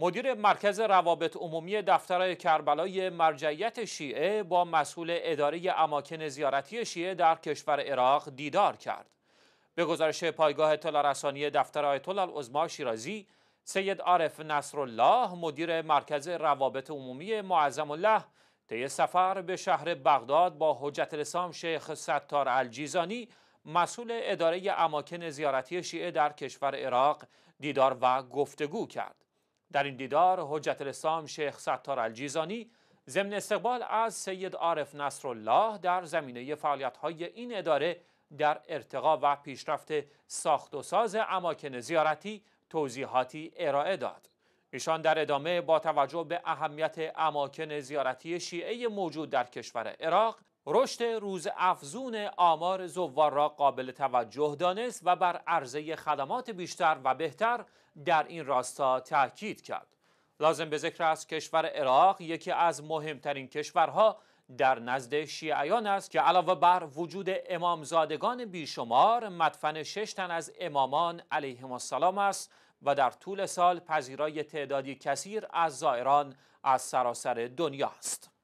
مدیر مرکز روابط عمومی دفتر کربلای مرجعیت شیعه با مسئول اداره اماکن زیارتی شیعه در کشور عراق دیدار کرد. به گزارش پایگاه اطلاع رسانی دفتر آیت الله شیرازی، سید عارف نصرالله مدیر مرکز روابط عمومی معظم الله طی سفر به شهر بغداد با حجت الاسلام شیخ ستار الجیزانی مسئول اداره اماکن زیارتی شیعه در کشور عراق دیدار و گفتگو کرد. در این دیدار حجت الاسلام شیخ ستار الجیزانی ضمن استقبال از سید عارف نصرالله در زمینه فعالیت‌های این اداره در ارتقا و پیشرفت ساخت و ساز اماکن زیارتی توضیحاتی ارائه داد. ایشان در ادامه با توجه به اهمیت اماکن زیارتی شیعه موجود در کشور عراق رشد روز افزون آمار زوار را قابل توجه دانست و بر عرضه خدمات بیشتر و بهتر در این راستا تاکید کرد. لازم به ذکر است کشور عراق یکی از مهمترین کشورها در نزد شیعیان است که علاوه بر وجود امامزادگان بیشمار مدفن شش تن از امامان علیهم السلام است و در طول سال پذیرای تعدادی کثیر از زائران از سراسر دنیا است.